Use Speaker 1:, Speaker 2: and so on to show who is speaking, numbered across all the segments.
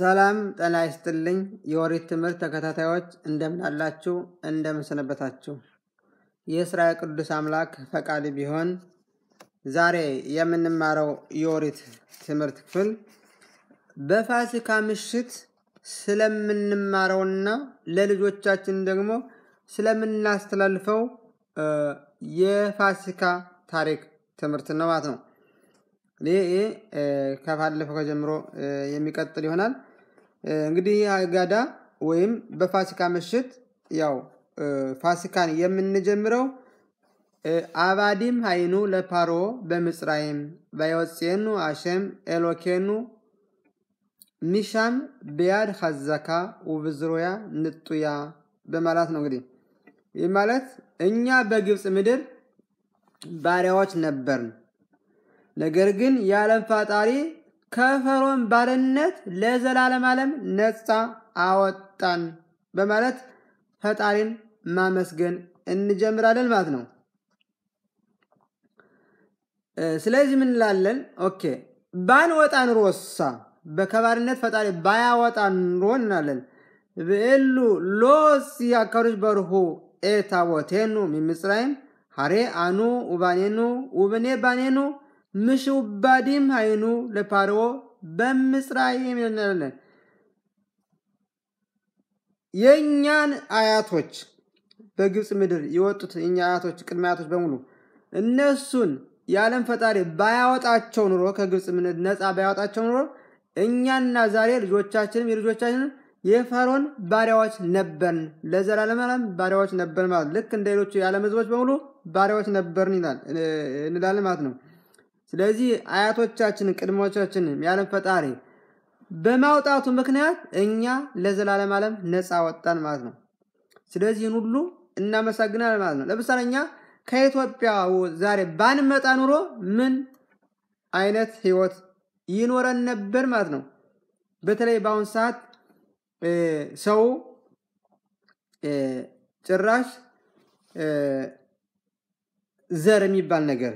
Speaker 1: ሰላም ጤና ይስጥልኝ። የኦሪት ትምህርት ተከታታዮች እንደምን አላችሁ? እንደምን ሰነበታችሁ? የእስራኤል ቅዱስ አምላክ ፈቃድ ቢሆን ዛሬ የምንማረው የኦሪት ትምህርት ክፍል በፋሲካ ምሽት ስለምንማረውና ለልጆቻችን ደግሞ ስለምናስተላልፈው የፋሲካ ታሪክ ትምህርት ነው ማለት ነው። ይህ ከባለፈው ከጀምሮ የሚቀጥል ይሆናል። እንግዲህ ይህ አጋዳ ወይም በፋሲካ ምሽት ያው ፋሲካን የምንጀምረው አባዲም ሀይኑ ለፓሮ በምጽራይም ባይወፅኑ አሸም ኤሎኬኑ ሚሻም ብያድ ሀዘካ ውብዝሮያ ንጡያ በማለት ነው። እንግዲህ ይህ ማለት እኛ በግብፅ ምድር ባሪያዎች ነበርን፣ ነገር ግን የዓለም ፈጣሪ ከፈርዖን ባርነት ለዘላለም ዓለም ነፃ አወጣን በማለት ፈጣሪን ማመስገን እንጀምራለን ማለት ነው። ስለዚህ ምን እንላለን? ኦኬ ባንወጣ ኑሮሳ በከባርነት ፈጣሪ ባያወጣ ኑሮ እንላለን። ብዕሉ ሎስ ያካሮች በርሁ ኤታቦቴኑ ሚምጽራይም ሀሬ አኑ ውባኔኑ ውብኔ ባኔኑ ምሽውባዲም ኃይኑ ለፓርዎ በምጽራይም ይነለ የእኛን አያቶች በግብፅ ምድር የወጡት የእኛ አያቶች ቅድመ አያቶች በሙሉ እነሱን የዓለም ፈጣሪ ባያወጣቸው ኑሮ ከግብፅ ምድር ነፃ ባያወጣቸው ኑሮ እኛና ዛሬ ልጆቻችንም የልጆቻችንም የፈሮን ባሪያዎች ነበርን፣ ለዘላለም ዓለም ባሪያዎች ነበርን ማለት ልክ እንደ ሌሎቹ የዓለም ህዝቦች በሙሉ ባሪያዎች ነበርን ይላል እንላለን ማለት ነው። ስለዚህ አያቶቻችን ቅድሞቻችን ያለም ፈጣሪ በማውጣቱ ምክንያት እኛ ለዘላለም ዓለም ነፃ ወጣን ማለት ነው። ስለዚህን ሁሉ እናመሰግናለን ማለት ነው። ለምሳሌ እኛ ከኢትዮጵያ ዛሬ ባንመጣ ኑሮ ምን አይነት ህይወት ይኖረን ነበር ማለት ነው። በተለይ በአሁኑ ሰዓት ሰው ጭራሽ ዘር የሚባል ነገር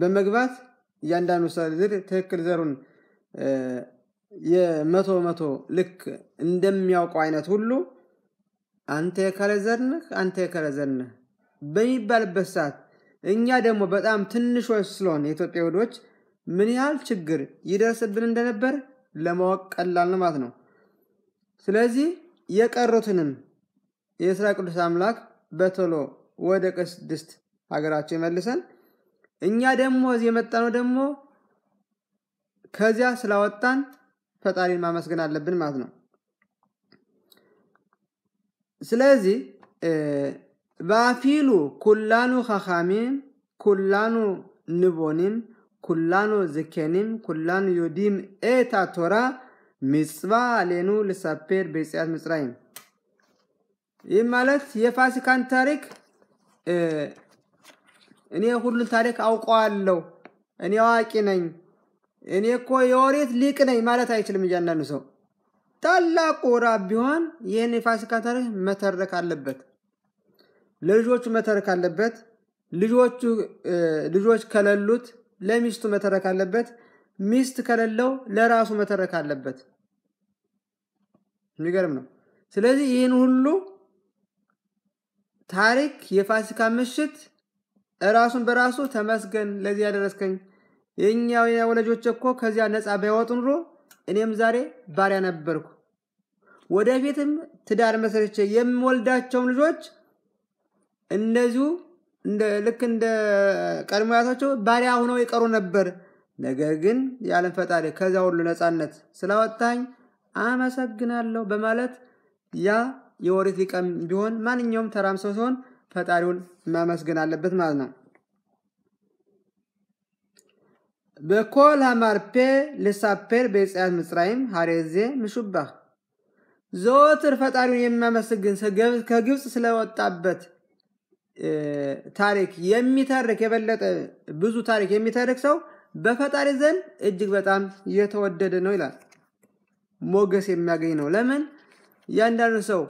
Speaker 1: በመግባት እያንዳንዱ ዝር ትክክል ዘሩን የመቶ መቶ ልክ እንደሚያውቀው አይነት ሁሉ አንተ የከለ ዘር ነህ፣ አንተ የከለ ዘር ነህ በሚባልበት ሰዓት እኛ ደግሞ በጣም ትንሾች ስለሆን የኢትዮጵያ ይሁዶች ምን ያህል ችግር ይደርስብን እንደነበር ለማወቅ ቀላል ነው ማለት ነው። ስለዚህ የቀሩትንም የእስራኤል ቅዱስ አምላክ በቶሎ ወደ ቅድስት ሀገራቸው ይመልሰን። እኛ ደግሞ እዚህ የመጣነው ደግሞ ከዚያ ስላወጣን ፈጣሪን ማመስገን አለብን ማለት ነው። ስለዚህ ባፊሉ ኩላኑ ኸኻሚም ኩላኑ ንቦኒም ኩላኑ ዝኬኒም ኩላኑ ዮዲም ኤታ ቶራ ምጽባ ሌኑ ልሳፔር ቤጽያት ምጽራይም ይህ ማለት የፋሲካን ታሪክ እኔ ሁሉን ታሪክ አውቀዋለሁ፣ እኔ አዋቂ ነኝ፣ እኔ እኮ የወሬት ሊቅ ነኝ ማለት አይችልም። እያንዳንዱ ሰው ታላቁ ራብ ቢሆን ይህን የፋሲካ ታሪክ መተረክ አለበት፣ ለልጆቹ መተረክ አለበት። ልጆቹ ልጆች ከሌሉት ለሚስቱ መተረክ አለበት። ሚስት ከሌለው ለራሱ መተረክ አለበት። የሚገርም ነው። ስለዚህ ይህን ሁሉ ታሪክ የፋሲካ ምሽት እራሱን በራሱ ተመስገን ለዚህ ያደረስከኝ፣ የእኛ ወላጆች እኮ ከዚያ ነፃ ባይወጡ ኑሮ እኔም ዛሬ ባሪያ ነበርኩ። ወደፊትም ትዳር መስርቼ የምወልዳቸውን ልጆች እንደዚሁ ልክ እንደ ቀድሞ አያቶቻቸው ባሪያ ሁነው ይቀሩ ነበር። ነገር ግን የዓለም ፈጣሪ ከዚያ ሁሉ ነፃነት ስላወጣኝ አመሰግናለሁ በማለት ያ የወሪት ሊቀም ቢሆን ማንኛውም ተራም ሰው ሲሆን ፈጣሪውን ማመስገን አለበት ማለት ነው። በኮል ሀማርፔ ልሳፔር በጽያት ምጽራይም ሀሬዜ ምሹባ ዘወትር ፈጣሪውን የሚያመስግን ከግብፅ ስለወጣበት ታሪክ የሚተርክ የበለጠ ብዙ ታሪክ የሚተርክ ሰው በፈጣሪ ዘንድ እጅግ በጣም የተወደደ ነው ይላል። ሞገስ የሚያገኝ ነው። ለምን እያንዳንዱ ሰው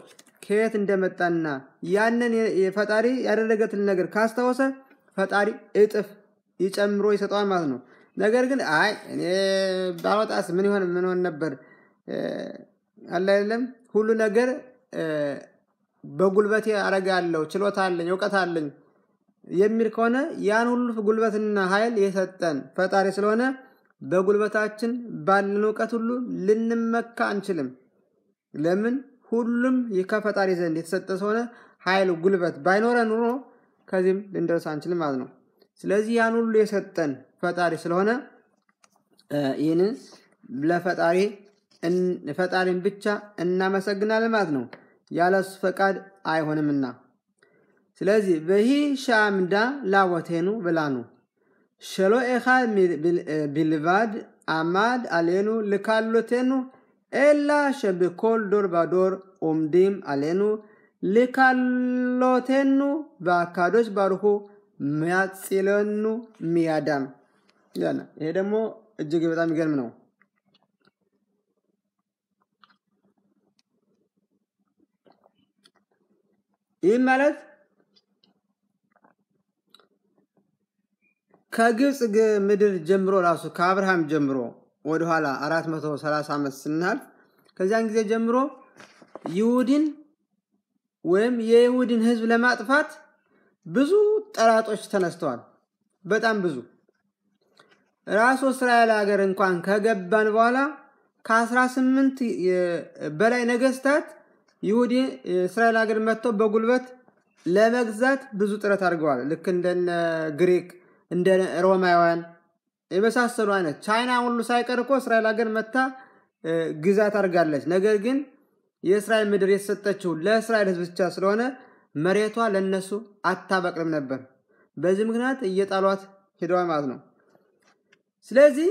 Speaker 1: ከየት እንደመጣና ያንን ፈጣሪ ያደረገትን ነገር ካስታወሰ ፈጣሪ እጥፍ ይጨምሮ ይሰጠዋል ማለት ነው። ነገር ግን አይ እኔ ባወጣስ ምን ይሆን ምን ሆን ነበር አለ አይደለም። ሁሉ ነገር በጉልበቴ አረጋለሁ፣ ችሎታ አለኝ፣ እውቀት አለኝ የሚል ከሆነ ያን ሁሉ ጉልበትና ኃይል የሰጠን ፈጣሪ ስለሆነ በጉልበታችን ባለን እውቀት ሁሉ ልንመካ አንችልም። ለምን ሁሉም ከፈጣሪ ዘንድ የተሰጠ ስለሆነ ኃይል ጉልበት ባይኖረ ኑሮ ከዚህም ልንደርስ አንችልም ማለት ነው። ስለዚህ ያን ሁሉ የሰጠን ፈጣሪ ስለሆነ ይህንን ለፈጣሪ ፈጣሪን ብቻ እናመሰግናለን ማለት ነው። ያለሱ ፈቃድ አይሆንምና ስለዚህ በሂ ሻምዳ ላቦቴኑ ብላኑ ሸሎ ኤኻድ ቢልባድ አማድ አሌኑ ልካሎቴኑ אלא שבכל דור ודור עומדים עלינו לקלותנו והקדוש ברוך הוא מיצילנו מידם። ይሄ ደግሞ እጅግ በጣም ይገርም ነው። ይህም ማለት ከግብፅ ምድር ጀምሮ ራሱ ከአብርሃም ጀምሮ ወደኋላ 430 ዓመት ስናልፍ ከዚያን ጊዜ ጀምሮ ይሁድን ወይም የይሁድን ህዝብ ለማጥፋት ብዙ ጠላጦች ተነስተዋል። በጣም ብዙ ራሱ እስራኤል ሀገር እንኳን ከገባን በኋላ ከ18 በላይ ነገስታት ይሁዲ እስራኤል ሀገር መጥተው በጉልበት ለመግዛት ብዙ ጥረት አድርገዋል። ልክ እንደነ ግሪክ እንደ ሮማውያን የመሳሰሉ አይነት ቻይና ሁሉ ሳይቀር እኮ እስራኤል ሀገር መታ ግዛት አድርጋለች። ነገር ግን የእስራኤል ምድር የተሰጠችው ለእስራኤል ህዝብ ብቻ ስለሆነ መሬቷ ለነሱ አታበቅልም ነበር። በዚህ ምክንያት እየጣሏት ሄደዋል ማለት ነው። ስለዚህ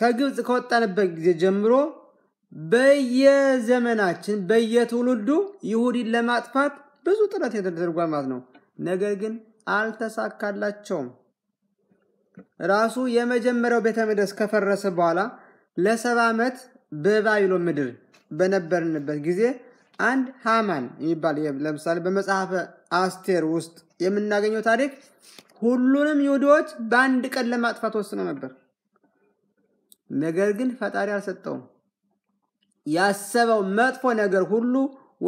Speaker 1: ከግብፅ ከወጣንበት ጊዜ ጀምሮ በየዘመናችን በየትውልዱ ይሁዲን ለማጥፋት ብዙ ጥረት ተደርጓል ማለት ነው። ነገር ግን አልተሳካላቸውም። ራሱ የመጀመሪያው ቤተ መቅደስ ከፈረሰ በኋላ ለሰባ ዓመት በባቢሎን ምድር በነበርንበት ጊዜ አንድ ሃማን የሚባል ለምሳሌ በመጽሐፈ አስቴር ውስጥ የምናገኘው ታሪክ ሁሉንም ይሁዲዎች በአንድ ቀን ለማጥፋት ወስኖ ነበር። ነገር ግን ፈጣሪ አልሰጠውም። ያሰበው መጥፎ ነገር ሁሉ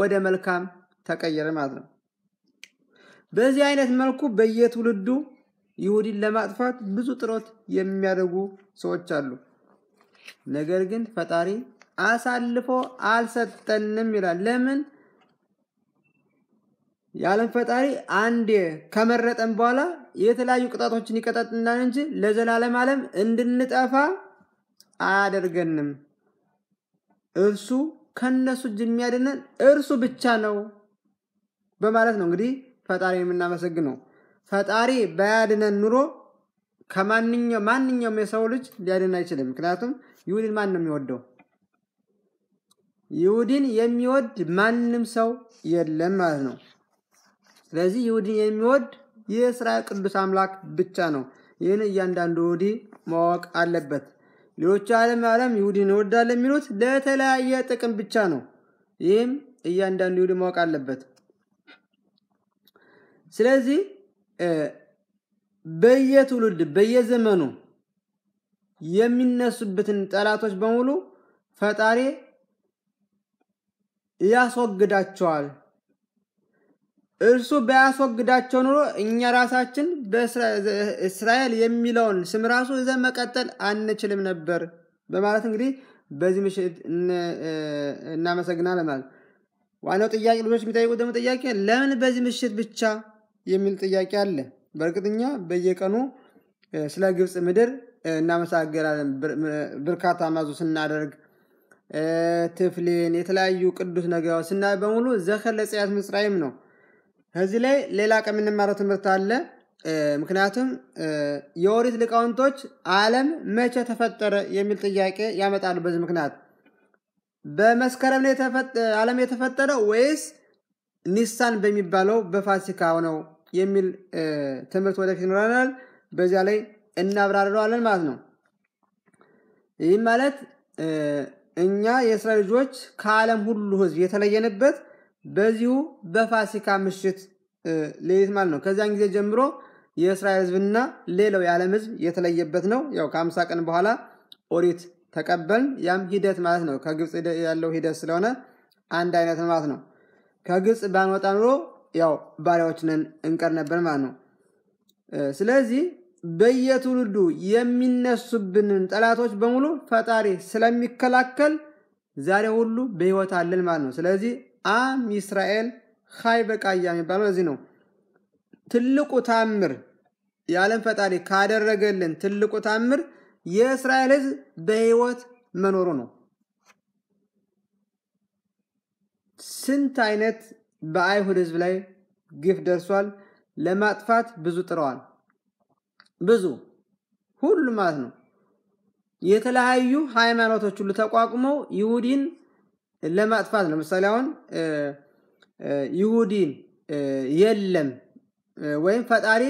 Speaker 1: ወደ መልካም ተቀየረ ማለት ነው። በዚህ አይነት መልኩ በየትውልዱ ይሁዲን ለማጥፋት ብዙ ጥረት የሚያደርጉ ሰዎች አሉ። ነገር ግን ፈጣሪ አሳልፎ አልሰጠንም ይላል። ለምን? የዓለም ፈጣሪ አንዴ ከመረጠን በኋላ የተለያዩ ቅጣቶችን ይቀጣጥናል እንጂ ለዘላለም ዓለም እንድንጠፋ አያደርገንም። እርሱ ከነሱ እጅ የሚያድነን እርሱ ብቻ ነው በማለት ነው እንግዲህ ፈጣሪ የምናመሰግነው። ፈጣሪ ባያድነን ኑሮ ማንኛውም የሰው ልጅ ሊያድን አይችልም። ምክንያቱም ይሁዲን ማን ነው የሚወደው? ይሁዲን የሚወድ ማንም ሰው የለም ማለት ነው። ስለዚህ ይሁዲን የሚወድ የእስራኤል ቅዱስ አምላክ ብቻ ነው። ይህን እያንዳንዱ ይሁዲ ማወቅ አለበት። ሌሎቹ ዓለም ዓለም ይሁዲን ይወዳል የሚሉት ለተለያየ ጥቅም ብቻ ነው። ይህም እያንዳንዱ ይሁዲ ማወቅ አለበት። ስለዚህ በየትውልድ በየዘመኑ የሚነሱበትን ጠላቶች በሙሉ ፈጣሪ ያስወግዳቸዋል። እርሱ ባያስወግዳቸው ኑሮ እኛ ራሳችን በእስራኤል የሚለውን ስም ራሱ ይዘን መቀጠል አንችልም ነበር በማለት እንግዲህ በዚህ ምሽት እናመሰግናለን ማለት ዋናው ጥያቄ ልጆች የሚጠይቁት ደግሞ ጥያቄ ለምን በዚህ ምሽት ብቻ የሚል ጥያቄ አለ። በእርግጥኛ በየቀኑ ስለ ግብፅ ምድር እናመሰግናለን። በርካታ ማዞ ስናደርግ ትፍሌን፣ የተለያዩ ቅዱስ ነገሮች ስናይ በሙሉ ዘከለጽያት ምጽራይም ነው። ከዚህ ላይ ሌላ ቀን የምንማረው ትምህርት አለ። ምክንያቱም የኦሪት ሊቃውንቶች ዓለም መቼ ተፈጠረ የሚል ጥያቄ ያመጣሉ። በዚህ ምክንያት በመስከረም ላይ ዓለም የተፈጠረው ወይስ ኒሳን በሚባለው በፋሲካው ነው የሚል ትምህርት ወደፊት ይኖረናል። በዚያ ላይ እናብራረዋለን ማለት ነው። ይህም ማለት እኛ የእስራ ልጆች ከዓለም ሁሉ ህዝብ የተለየንበት በዚሁ በፋሲካ ምሽት ሌሊት ማለት ነው። ከዚያን ጊዜ ጀምሮ የእስራኤል ህዝብና ሌላው የዓለም ህዝብ የተለየበት ነው። ያው ከአምሳ ቀን በኋላ ኦሪት ተቀበልን። ያም ሂደት ማለት ነው። ከግብፅ ያለው ሂደት ስለሆነ አንድ አይነት ማለት ነው። ከግብፅ ባንወጣ ኑሮ ያው ባሪያዎች ነን እንቀር ነበር ማለት ነው። ስለዚህ በየትውልዱ የሚነሱብንን ጠላቶች በሙሉ ፈጣሪ ስለሚከላከል ዛሬ ሁሉ በህይወት አለን ማለት ነው። ስለዚህ አም ይስራኤል ሀይ በቃያ የሚባለው እዚህ ነው። ትልቁ ታምር የዓለም ፈጣሪ ካደረገልን ትልቁ ታምር የእስራኤል ህዝብ በህይወት መኖሩ ነው። ስንት አይነት በአይሁድ ህዝብ ላይ ግፍ ደርሷል። ለማጥፋት ብዙ ጥረዋል። ብዙ ሁሉ ማለት ነው። የተለያዩ ሃይማኖቶች ሁሉ ተቋቁመው ይሁዲን ለማጥፋት ነው። ምሳሌ አሁን ይሁዲን የለም ወይም ፈጣሪ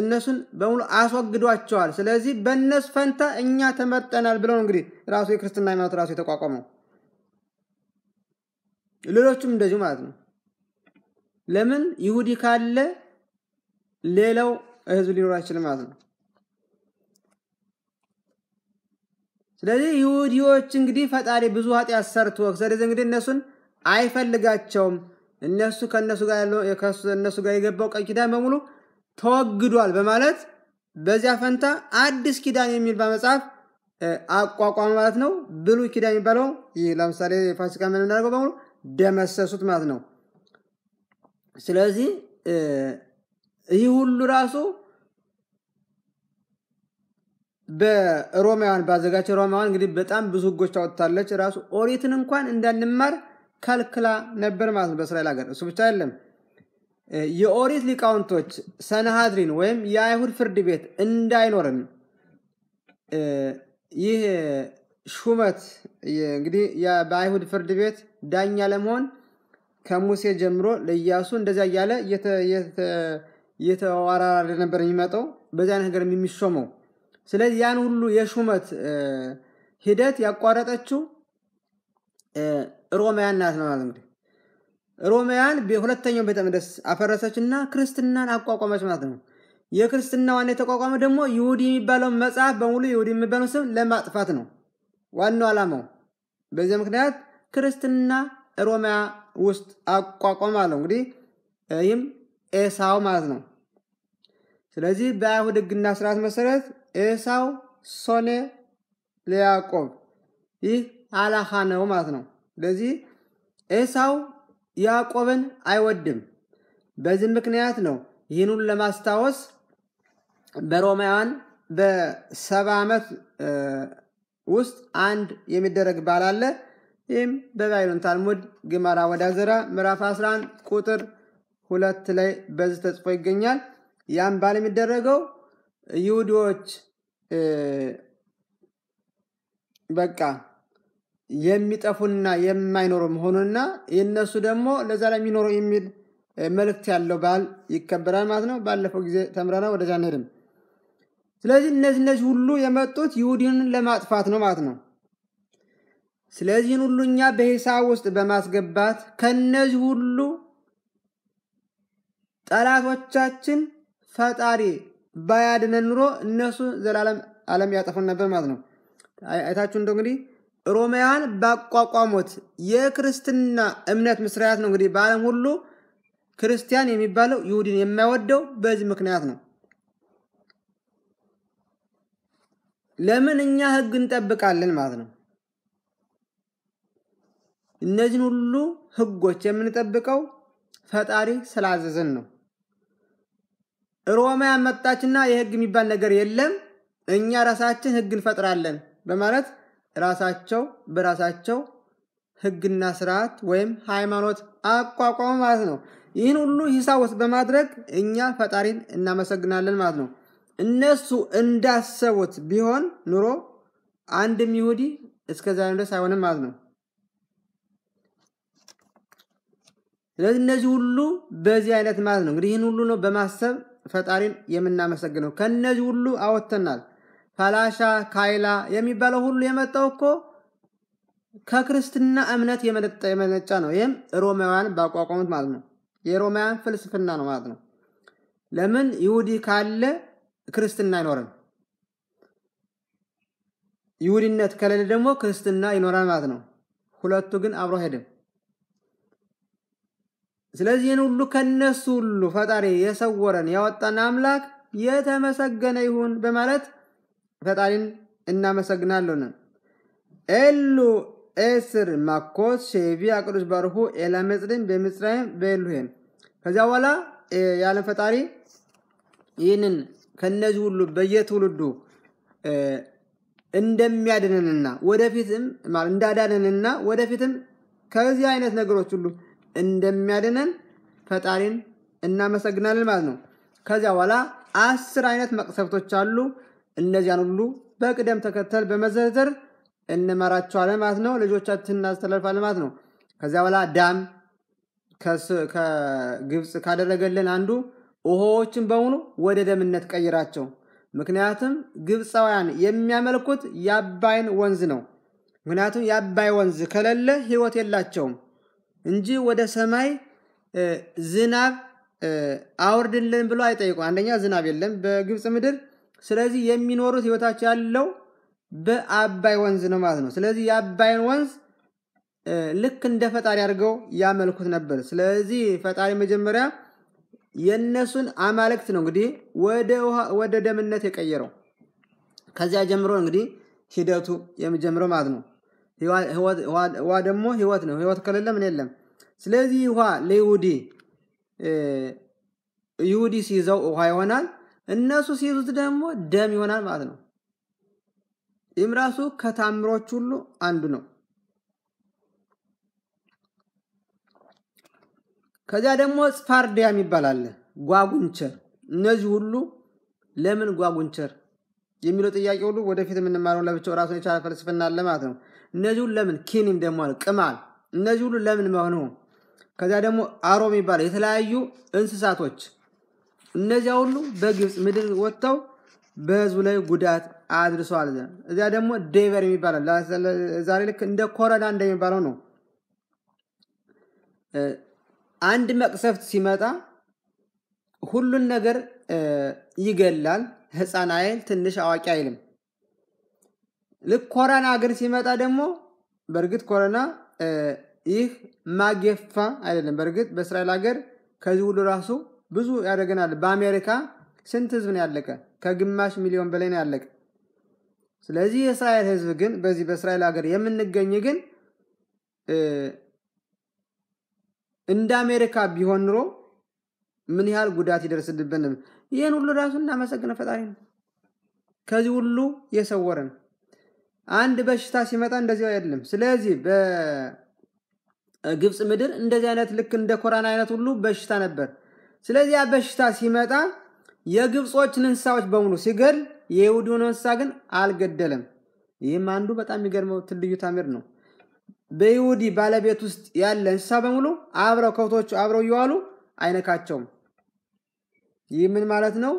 Speaker 1: እነሱን በሙሉ አስወግዷቸዋል። ስለዚህ በእነሱ ፈንታ እኛ ተመርጠናል ብለው እንግዲህ ራሱ የክርስትና ሃይማኖት ራሱ የተቋቋመው ሌሎችም እንደዚሁ ማለት ነው። ለምን ይሁዲ ካለ ሌላው ህዝብ ሊኖር አይችልም ማለት ነው። ስለዚህ ይሁዲዎች እንግዲህ ፈጣሪ ብዙ ኃጢአት ሰርቶ ስለዚህ እንግዲህ እነሱን አይፈልጋቸውም። እነሱ ከእነሱ ጋር ያለው ጋር የገባው ቀይ ኪዳን በሙሉ ተወግዷል በማለት በዚያ ፈንታ አዲስ ኪዳን የሚል በመጽሐፍ አቋቋመ ማለት ነው። ብሉይ ኪዳን የሚባለው ይህ ለምሳሌ ፋሲካ የምናደርገው በሙሉ ደመሰሱት ማለት ነው። ስለዚህ ይህ ሁሉ ራሱ በሮማውያን ባዘጋቸው ሮማውያን እንግዲህ በጣም ብዙ ህጎች ታወጥታለች። ራሱ ኦሪትን እንኳን እንዳንማር ከልክላ ነበር ማለት ነው በእስራኤል ሀገር። እሱ ብቻ አይደለም፣ የኦሪት ሊቃውንቶች ሰናሃድሪን ወይም የአይሁድ ፍርድ ቤት እንዳይኖርን ይህ ሹመት እንግዲህ በአይሁድ ፍርድ ቤት ዳኛ ለመሆን ከሙሴ ጀምሮ ለኢያሱ እንደዚያ እያለ የተዋራራደ ነበር የሚመጣው በዚያ ነገር የሚሾመው። ስለዚህ ያን ሁሉ የሹመት ሂደት ያቋረጠችው ሮማያን ናት ነው ማለት እንግዲህ ሮማያን ሁለተኛው ቤተ መቅደስ አፈረሰች እና ክርስትናን አቋቋመች ማለት ነው። የክርስትና ዋና የተቋቋመ ደግሞ ይሁዲ የሚባለውን መጽሐፍ በሙሉ ይሁዲ የሚባለው ስም ለማጥፋት ነው። ዋናው ዓላማው። በዚህ ምክንያት ክርስትና ሮማ ውስጥ አቋቋም አለው። እንግዲህ ይህም ኤሳው ማለት ነው። ስለዚህ በአይሁድ ሕግና ስርዓት መሰረት ኤሳው ሶኔ ለያዕቆብ ይህ አላሃ ነው ማለት ነው። ስለዚህ ኤሳው ያዕቆብን አይወድም። በዚህ ምክንያት ነው ይህኑን ለማስታወስ በሮማውያን በሰባ ዓመት ውስጥ አንድ የሚደረግ ባል አለ። ይህም በባቢሎን ታልሙድ ግማራ ወዳዘራ ምዕራፍ 11 ቁጥር ሁለት ላይ በዚህ ተጽፎ ይገኛል። ያም ባል የሚደረገው ይሁዲዎች በቃ የሚጠፉና የማይኖሩ መሆኑንና የእነሱ ደግሞ ላይ የሚኖሩ የሚል መልእክት ያለው በዓል ይከበራል ማለት ነው። ባለፈው ጊዜ ተምረና ወደዛ አንሄድም። ስለዚህ እነዚህ እነዚህ ሁሉ የመጡት ይሁዲን ለማጥፋት ነው ማለት ነው። ስለዚህን ሁሉ እኛ በሂሳብ ውስጥ በማስገባት ከነዚህ ሁሉ ጠላቶቻችን ፈጣሪ ባያድነን ኑሮ እነሱ ዘላለም ዓለም ያጠፉን ነበር ማለት ነው። አይታችሁ እንደው እንግዲህ ሮማውያን ባቋቋሙት የክርስትና እምነት ምስራያት ነው እንግዲህ በዓለም ሁሉ ክርስቲያን የሚባለው ይሁዲን የማይወደው በዚህ ምክንያት ነው። ለምን እኛ ህግ እንጠብቃለን ማለት ነው። እነዚህን ሁሉ ህጎች የምንጠብቀው ፈጣሪ ስላዘዘን ነው። ሮማ ያመጣችና የህግ የሚባል ነገር የለም እኛ ራሳችን ህግ እንፈጥራለን በማለት ራሳቸው በራሳቸው ህግና ስርዓት ወይም ሃይማኖት አቋቋሙ ማለት ነው። ይህን ሁሉ ሂሳብ ውስጥ በማድረግ እኛ ፈጣሪን እናመሰግናለን ማለት ነው። እነሱ እንዳሰቡት ቢሆን ኑሮ አንድም ይሁዲ እስከ ዛሬ ድረስ አይሆንም ማለት ነው። ስለዚህ እነዚህ ሁሉ በዚህ አይነት ማለት ነው እንግዲህ ይህን ሁሉ ነው በማሰብ ፈጣሪን የምናመሰግነው። ከነዚህ ሁሉ አወጥተናል። ፈላሻ ካይላ የሚባለው ሁሉ የመጣው እኮ ከክርስትና እምነት የመነጫ ነው። ይህም ሮማውያን ባቋቋሙት ማለት ነው። የሮማውያን ፍልስፍና ነው ማለት ነው። ለምን ይሁዲ ካለ ክርስትና አይኖርም። ይሁድነት ከሌለ ደግሞ ክርስትና ይኖራል ማለት ነው። ሁለቱ ግን አብሮ ሄድም። ስለዚህ ይህን ሁሉ ከነሱ ሁሉ ፈጣሪ የሰወረን ያወጣን አምላክ የተመሰገነ ይሁን በማለት ፈጣሪን እናመሰግናለን። ኤሉ ኤስር ማኮስ ሼቪ አቅዱስ በርሁ ኤላመጽድን በምጽራይም በኤሉሄን ከዚያ በኋላ የዓለም ፈጣሪ ይህንን ከነዚህ ሁሉ በየትውልዱ እንደሚያድነንና ወደፊትም እንዳዳነንና ወደፊትም ከዚህ አይነት ነገሮች ሁሉ እንደሚያድነን ፈጣሪን እናመሰግናለን ማለት ነው። ከዚያ በኋላ አስር አይነት መቅሰፍቶች አሉ። እነዚያን ሁሉ በቅደም ተከተል በመዘርዘር እንመራቸዋለን ማለት ነው። ልጆቻችን እናስተላልፋለን ማለት ነው። ከዚያ በኋላ ዳም ከግብፅ ካደረገልን አንዱ ውሃዎችን በሙሉ ወደ ደምነት ቀይራቸው። ምክንያቱም ግብፃውያን የሚያመልኩት የአባይን ወንዝ ነው። ምክንያቱም የአባይ ወንዝ ከሌለ ሕይወት የላቸውም እንጂ ወደ ሰማይ ዝናብ አውርድልን ብሎ አይጠይቁም። አንደኛ ዝናብ የለም በግብፅ ምድር። ስለዚህ የሚኖሩት ሕይወታቸው ያለው በአባይ ወንዝ ነው ማለት ነው። ስለዚህ የአባይን ወንዝ ልክ እንደ ፈጣሪ አድርገው ያመልኩት ነበር። ስለዚህ ፈጣሪ መጀመሪያ የእነሱን አማልክት ነው እንግዲህ ወደ ደምነት የቀየረው። ከዚያ ጀምሮ እንግዲህ ሂደቱ የሚጀምረው ማለት ነው። ውሃ ደግሞ ህይወት ነው። ህይወት ከሌለ ምን የለም። ስለዚህ ውሃ ለይሁዲ ይሁዲ ሲይዘው ውሃ ይሆናል፣ እነሱ ሲይዙት ደግሞ ደም ይሆናል ማለት ነው። ይህም ራሱ ከታምሮች ሁሉ አንዱ ነው። ከዚያ ደግሞ ስፓርዲያ የሚባል ጓጉንቸር። እነዚህ ሁሉ ለምን ጓጉንቸር የሚለው ጥያቄ ሁሉ ወደፊት የምንማረው ለብቻው ራሱን የቻለ ፍልስፍና አለ ማለት ነው። እነዚህ ሁሉ ለምን ኪኒም ደግሞ አለ ቅማል። እነዚህ ሁሉ ለምን መሆኑ። ከዚያ ደግሞ አሮ የሚባል የተለያዩ እንስሳቶች፣ እነዚያ ሁሉ በግብፅ ምድር ወጥተው በህዝቡ ላይ ጉዳት አድርሰዋል። እዚያ ደግሞ ዴቨር የሚባላል ዛሬ ልክ እንደ ኮረዳ እንደሚባለው ነው። አንድ መቅሰፍት ሲመጣ ሁሉን ነገር ይገላል። ህፃን አይል ትንሽ አዋቂ አይልም። ልክ ኮረና ግን ሲመጣ ደግሞ በእርግጥ ኮረና ይህ ማጌፋ አይደለም። በእርግጥ በእስራኤል ሀገር ከዚህ ሁሉ ራሱ ብዙ ያደገናል። በአሜሪካ ስንት ህዝብ ነው ያለቀ? ከግማሽ ሚሊዮን በላይ ነው ያለቀ። ስለዚህ የእስራኤል ህዝብ ግን በዚህ በእስራኤል ሀገር የምንገኝ ግን እንደ አሜሪካ ቢሆን ኑሮ ምን ያህል ጉዳት ይደርስልብን። ይህን ሁሉ ራሱ እናመሰግነ ፈጣሪ ነው፣ ከዚህ ሁሉ የሰወረን። አንድ በሽታ ሲመጣ እንደዚህ አይደለም። ስለዚህ በግብፅ ምድር እንደዚህ አይነት ልክ እንደ ኮራና አይነት ሁሉ በሽታ ነበር። ስለዚህ ያ በሽታ ሲመጣ የግብፆችን እንስሳዎች በሙሉ ሲገል የይሁዲውን እንስሳ ግን አልገደለም። ይህም አንዱ በጣም የሚገርመው ትልዩ ታምር ነው። በይሁዲ ባለቤት ውስጥ ያለ እንስሳ በሙሉ አብረው ከብቶቹ አብረው እየዋሉ አይነካቸውም። ይህ ምን ማለት ነው?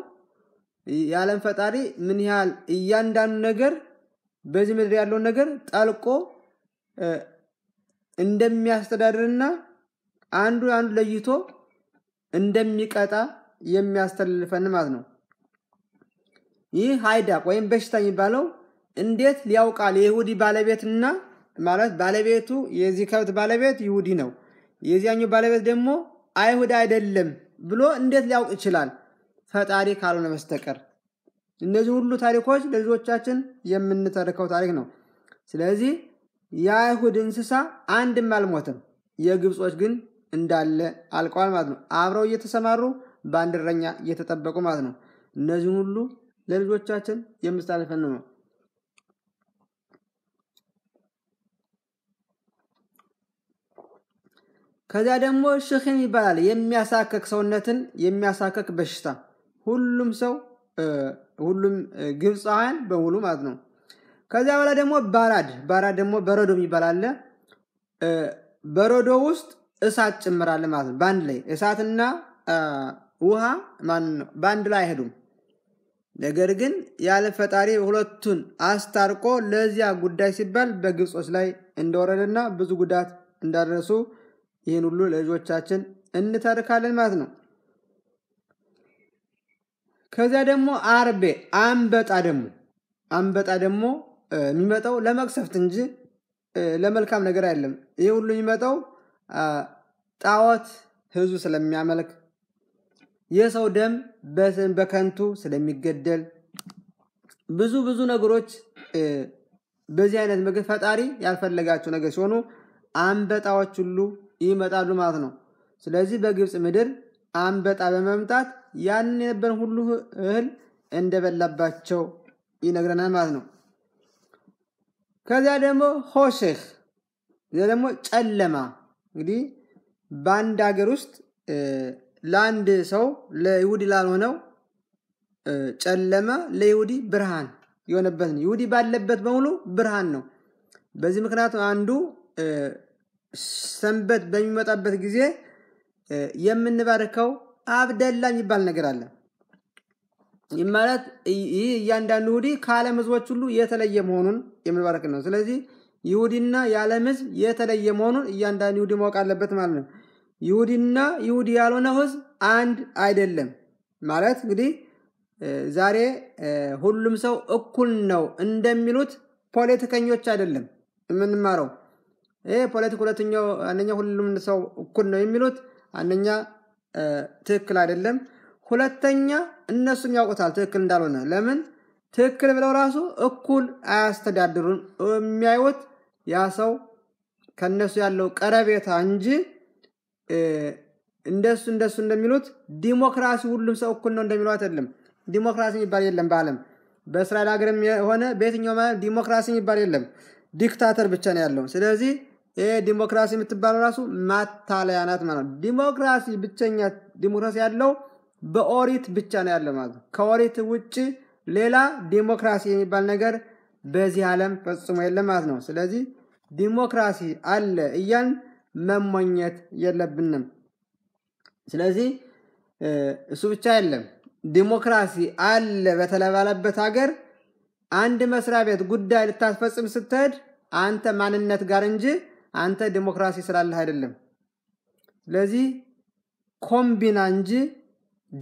Speaker 1: የዓለም ፈጣሪ ምን ያህል እያንዳንዱ ነገር በዚህ ምድር ያለውን ነገር ጠልቆ እንደሚያስተዳድርና አንዱ አንዱ ለይቶ እንደሚቀጣ የሚያስተላልፈን ማለት ነው። ይህ ሀይዳቅ ወይም በሽታ የሚባለው እንዴት ሊያውቃል የይሁዲ ባለቤትና ማለት ባለቤቱ የዚህ ከብት ባለቤት ይሁዲ ነው፣ የዚያኛው ባለቤት ደግሞ አይሁድ አይደለም ብሎ እንዴት ሊያውቅ ይችላል? ፈጣሪ ካልሆነ በስተቀር። እነዚህ ሁሉ ታሪኮች ለልጆቻችን የምንተርከው ታሪክ ነው። ስለዚህ የአይሁድ እንስሳ አንድም አልሞትም፣ የግብጾች ግን እንዳለ አልቀዋል ማለት ነው። አብረው እየተሰማሩ በአንድ እረኛ እየተጠበቁ ማለት ነው። እነዚህ ሁሉ ለልጆቻችን የምታልፈን ነው። ከዚያ ደግሞ ሽክም ይባላል። የሚያሳከክ ሰውነትን የሚያሳከክ በሽታ ሁሉም ሰው ሁሉም ግብፃውያን በሙሉ ማለት ነው። ከዚያ በኋላ ደግሞ ባራድ ባራድ ደግሞ በረዶ የሚባል አለ። በረዶ ውስጥ እሳት ጭምራለ ማለት ነው። በአንድ ላይ እሳትና ውሃ በአንድ ላይ አይሄዱም። ነገር ግን ያለ ፈጣሪ ሁለቱን አስታርቆ ለዚያ ጉዳይ ሲባል በግብፆች ላይ እንደወረደና ብዙ ጉዳት እንዳደረሱ ይህን ሁሉ ለልጆቻችን እንተርካለን ማለት ነው። ከዚያ ደግሞ አርቤ አንበጣ ደግሞ አንበጣ ደግሞ የሚመጣው ለመቅሰፍት እንጂ ለመልካም ነገር አይደለም። ይህ ሁሉ የሚመጣው ጣዖት ህዝቡ ስለሚያመልክ፣ የሰው ደም በከንቱ ስለሚገደል፣ ብዙ ብዙ ነገሮች በዚህ አይነት ምግብ ፈጣሪ ያልፈለጋቸው ነገር ሲሆኑ አንበጣዎች ሁሉ ይመጣሉ ማለት ነው። ስለዚህ በግብፅ ምድር አንበጣ በመምጣት ያንን የነበረን ሁሉ እህል እንደበላባቸው ይነግረናል ማለት ነው። ከዚያ ደግሞ ሆሼህ እዚያ ደግሞ ጨለማ። እንግዲህ በአንድ ሀገር ውስጥ ለአንድ ሰው ለይሁዲ ላልሆነው ጨለማ ለይሁዲ ብርሃን ነው። ይሁዲ ባለበት በሙሉ ብርሃን ነው። በዚህ ምክንያት አንዱ ሰንበት በሚመጣበት ጊዜ የምንባርከው አብደላ የሚባል ነገር አለ። ይህ ማለት ይህ እያንዳንዱ ይሁዲ ከዓለም ህዝቦች ሁሉ የተለየ መሆኑን የምንባረክ ነው። ስለዚህ ይሁዲና የዓለም ህዝብ የተለየ መሆኑን እያንዳንዱ ይሁዲ ማወቅ አለበት ማለት ነው። ይሁዲና ይሁዲ ያልሆነው ህዝብ አንድ አይደለም ማለት እንግዲህ ዛሬ ሁሉም ሰው እኩል ነው እንደሚሉት ፖለቲከኞች አይደለም የምንማረው። ይሄ ፖለቲክ ሁለተኛው አንደኛ ሁሉም ሰው እኩል ነው የሚሉት አንደኛ ትክክል አይደለም፣ ሁለተኛ እነሱም ያውቁታል ትክክል እንዳልሆነ። ለምን ትክክል ብለው ራሱ እኩል አያስተዳድሩም። የሚያዩት ያ ሰው ከእነሱ ያለው ቀረቤታ እንጂ እንደሱ እንደሱ እንደሚሉት ዲሞክራሲ ሁሉም ሰው እኩል ነው እንደሚለው አይደለም። ዲሞክራሲ የሚባል የለም በዓለም በእስራኤል ሀገርም የሆነ በየትኛው ዲሞክራሲ የሚባል የለም። ዲክታተር ብቻ ነው ያለው። ስለዚህ ይሄ ዲሞክራሲ የምትባለው ራሱ ማታለያ ናት ማለት ነው። ዲሞክራሲ ብቸኛ ዲሞክራሲ ያለው በኦሪት ብቻ ነው ያለ ማለት ነው። ከኦሪት ውጭ ሌላ ዲሞክራሲ የሚባል ነገር በዚህ ዓለም ፈጽሞ የለም ማለት ነው። ስለዚህ ዲሞክራሲ አለ እያን መሞኘት የለብንም። ስለዚህ እሱ ብቻ የለም። ዲሞክራሲ አለ በተለባለበት ሀገር አንድ መስሪያ ቤት ጉዳይ ልታስፈጽም ስትሄድ አንተ ማንነት ጋር እንጂ አንተ ዲሞክራሲ ስላለህ አይደለም። ስለዚህ ኮምቢና እንጂ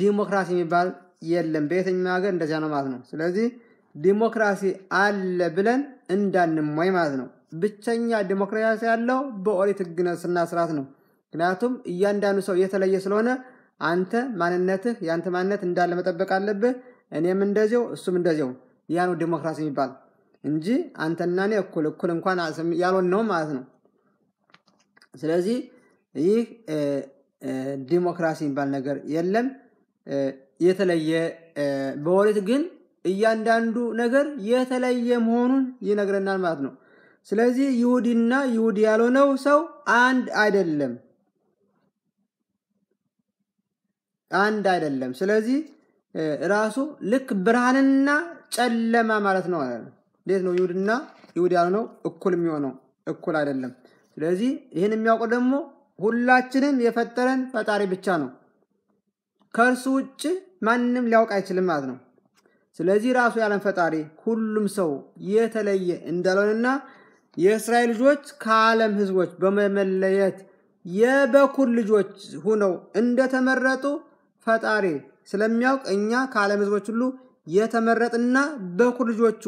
Speaker 1: ዲሞክራሲ የሚባል የለም። በየትኛው ሀገር እንደዚያ ነው ማለት ነው። ስለዚህ ዲሞክራሲ አለ ብለን እንዳንሞይ ማለት ነው። ብቸኛ ዲሞክራሲ ያለው በኦሪት ህግና ስርዓት ነው። ምክንያቱም እያንዳንዱ ሰው የተለየ ስለሆነ አንተ ማንነትህ የአንተ ማንነት እንዳለ መጠበቅ አለብህ። እኔም እንደዚው እሱም እንደዚው። ያ ነው ዲሞክራሲ የሚባል እንጂ አንተና እኔ እኩል እኩል እንኳን ያልሆን ነው ማለት ነው። ስለዚህ ይህ ዲሞክራሲ የሚባል ነገር የለም። የተለየ በወሬት ግን እያንዳንዱ ነገር የተለየ መሆኑን ይነግረናል ማለት ነው። ስለዚህ ይሁዲና ይሁዲ ያልሆነው ሰው አንድ አይደለም፣ አንድ አይደለም። ስለዚህ ራሱ ልክ ብርሃንና ጨለማ ማለት ነው። እንዴት ነው ይሁድና ይሁድ ያልሆነው እኩል የሚሆነው? እኩል አይደለም። ስለዚህ ይህን የሚያውቅ ደግሞ ሁላችንም የፈጠረን ፈጣሪ ብቻ ነው። ከእርሱ ውጭ ማንም ሊያውቅ አይችልም ማለት ነው። ስለዚህ ራሱ ያለን ፈጣሪ ሁሉም ሰው የተለየ እንዳልሆነና የእስራኤል ልጆች ከዓለም ሕዝቦች በመለየት የበኩር ልጆች ሁነው እንደተመረጡ ፈጣሪ ስለሚያውቅ እኛ ከዓለም ሕዝቦች ሁሉ የተመረጥና በኩር ልጆቹ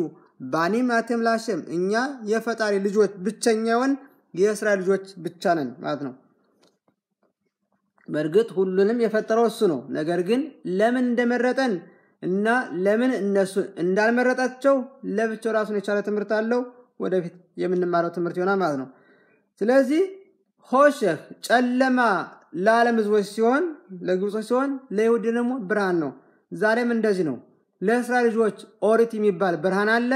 Speaker 1: ባኒም አቴም ላሸም እኛ የፈጣሪ ልጆች ብቸኛውን የእስራኤል ልጆች ብቻ ነን ማለት ነው። በእርግጥ ሁሉንም የፈጠረው እሱ ነው። ነገር ግን ለምን እንደመረጠን እና ለምን እነሱ እንዳልመረጣቸው ለብቻው ራሱን የቻለ ትምህርት አለው። ወደፊት የምንማረው ትምህርት ይሆናል ማለት ነው። ስለዚህ ሆሸህ ጨለማ ለዓለም ህዝቦች ሲሆን ለግብጾች ሲሆን ለይሁድ ደግሞ ብርሃን ነው። ዛሬም እንደዚህ ነው። ለእስራኤል ልጆች ኦሪት የሚባል ብርሃን አለ።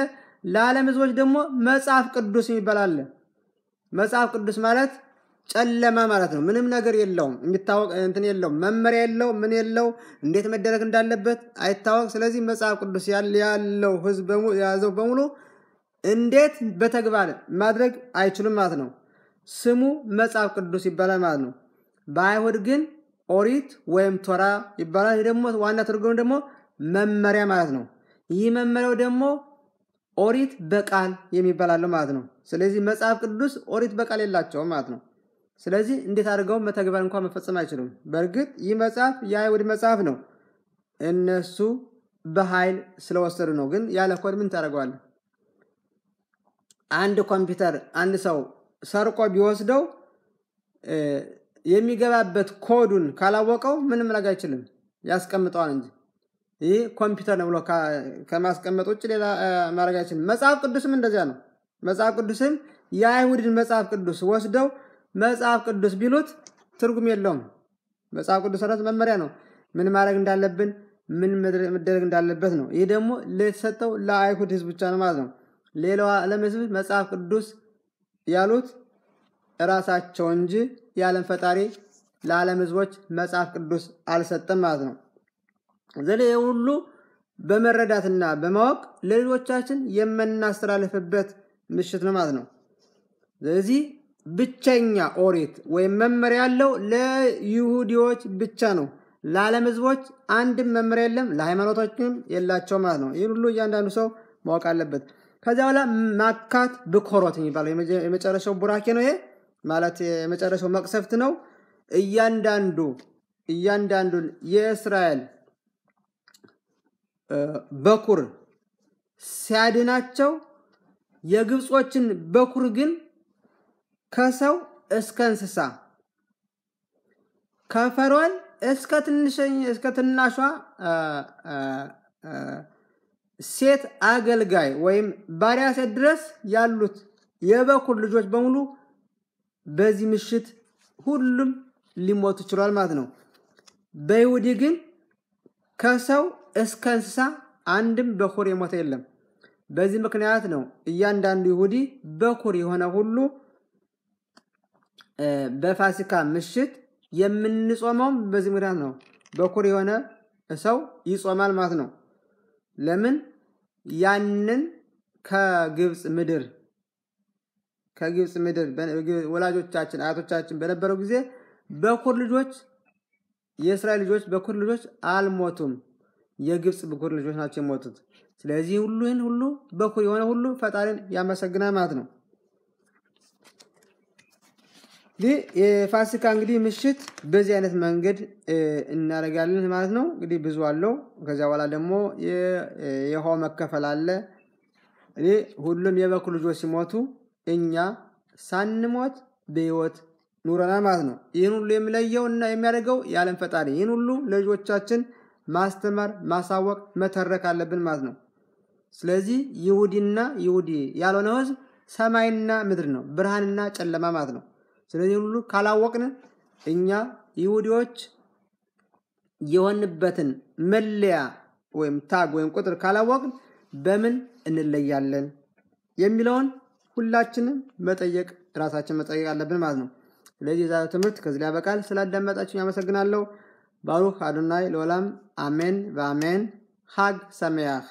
Speaker 1: ለዓለም ህዝቦች ደግሞ መጽሐፍ ቅዱስ የሚባል አለ። መጽሐፍ ቅዱስ ማለት ጨለማ ማለት ነው። ምንም ነገር የለውም፣ የሚታወቅ እንትን የለውም፣ መመሪያ የለው፣ ምን የለው፣ እንዴት መደረግ እንዳለበት አይታወቅ። ስለዚህ መጽሐፍ ቅዱስ ያለው ህዝብ የያዘው በሙሉ እንዴት በተግባር ማድረግ አይችሉም ማለት ነው። ስሙ መጽሐፍ ቅዱስ ይባላል ማለት ነው። በአይሁድ ግን ኦሪት ወይም ቶራ ይባላል። ይህ ደግሞ ዋና ትርጉም ደግሞ መመሪያ ማለት ነው። ይህ መመሪያው ደግሞ ኦሪት በቃል የሚባላለው ማለት ነው። ስለዚህ መጽሐፍ ቅዱስ ኦሪት በቃል የላቸውም ማለት ነው። ስለዚህ እንዴት አድርገው መተግበር እንኳን መፈጸም አይችሉም። በእርግጥ ይህ መጽሐፍ የአይሁድ መጽሐፍ ነው። እነሱ በኃይል ስለወሰዱ ነው። ግን ያለ ኮድ ምን ታደርገዋለህ? አንድ ኮምፒውተር አንድ ሰው ሰርቆ ቢወስደው የሚገባበት ኮዱን ካላወቀው ምንም ላግ አይችልም፣ ያስቀምጠዋል እንጂ ይህ ኮምፒውተር ነው ብሎ ከማስቀመጥ ውጭ ሌላ ማድረግ አይችልም። መጽሐፍ ቅዱስም እንደዚያ ነው። መጽሐፍ ቅዱስም የአይሁድን መጽሐፍ ቅዱስ ወስደው መጽሐፍ ቅዱስ ቢሉት ትርጉም የለውም። መጽሐፍ ቅዱስ ራሱ መመሪያ ነው፣ ምን ማድረግ እንዳለብን፣ ምን መደረግ እንዳለበት ነው። ይህ ደግሞ ለተሰጠው ለአይሁድ ህዝብ ብቻ ነው ማለት ነው። ሌላው ዓለም ህዝብ መጽሐፍ ቅዱስ ያሉት እራሳቸው እንጂ የዓለም ፈጣሪ ለዓለም ህዝቦች መጽሐፍ ቅዱስ አልሰጠም ማለት ነው። ዘለ ሁሉ በመረዳትና በማወቅ ለልጆቻችን የምናስተላልፍበት ምሽት ነው ማለት ነው። ስለዚህ ብቸኛ ኦሪት ወይም መመሪያ ያለው ለይሁዲዎች ብቻ ነው። ለዓለም ሕዝቦች አንድም መመሪያ የለም፣ ለሃይማኖቶችም የላቸው ማለት ነው። ይህን ሁሉ እያንዳንዱ ሰው ማወቅ አለበት። ከዚያ በኋላ ማካት ብኮሮት የሚባለው የመጨረሻው ቡራኬ ነው። ይሄ ማለት የመጨረሻው መቅሰፍት ነው። እያንዳንዱ እያንዳንዱን የእስራኤል በኩር ሲያድናቸው የግብጾችን በኩር ግን ከሰው እስከ እንስሳ ከፈሮን እስከ እስከ ትናሿ ሴት አገልጋይ ወይም ባሪያ ሴት ድረስ ያሉት የበኩር ልጆች በሙሉ በዚህ ምሽት ሁሉም ሊሞቱ ይችሏል ማለት ነው። በይሁዲ ግን ከሰው እስከ እንስሳ አንድም በኩር የሞተ የለም። በዚህ ምክንያት ነው እያንዳንዱ ይሁዲ በኩር የሆነ ሁሉ በፋሲካ ምሽት የምንጾመውም በዚህ ምክንያት ነው። በኩር የሆነ ሰው ይጾማል ማለት ነው። ለምን ያንን ከግብፅ ምድር ከግብፅ ምድር ወላጆቻችን አያቶቻችን በነበረው ጊዜ በኩር ልጆች የእስራኤል ልጆች በኩር ልጆች አልሞቱም። የግብፅ ብኩር ልጆች ናቸው የሞቱት። ስለዚህ ሁሉን ሁሉ በኩር የሆነ ሁሉ ፈጣሪን ያመሰግናል ማለት ነው። እንግዲህ የፋሲካ እንግዲህ ምሽት በዚህ አይነት መንገድ እናደርጋለን ማለት ነው። እንግዲህ ብዙ አለው። ከዚያ በኋላ ደግሞ የውሃው መከፈል አለ። እኔ ሁሉም የበኩር ልጆች ሲሞቱ እኛ ሳንሞት በህይወት ኑረናል ማለት ነው። ይህን ሁሉ የሚለየው እና የሚያደርገው የዓለም ፈጣሪ ይህን ሁሉ ለልጆቻችን ማስተማር፣ ማሳወቅ፣ መተረክ አለብን ማለት ነው። ስለዚህ ይሁዲና ይሁዲ ያልሆነ ህዝብ ሰማይና ምድር ነው፣ ብርሃንና ጨለማ ማለት ነው። ስለዚህ ሁሉ ካላወቅን እኛ ይሁዲዎች የሆንበትን መለያ ወይም ታግ ወይም ቁጥር ካላወቅን በምን እንለያለን የሚለውን ሁላችንም መጠየቅ ራሳችን መጠየቅ አለብን ማለት ነው። ስለዚህ የዛሬው ትምህርት ከዚህ ላይ ያበቃል። ስላዳመጣችሁ አመሰግናለሁ። ברוך אדוני לעולם אמן ואמן. חג שמח.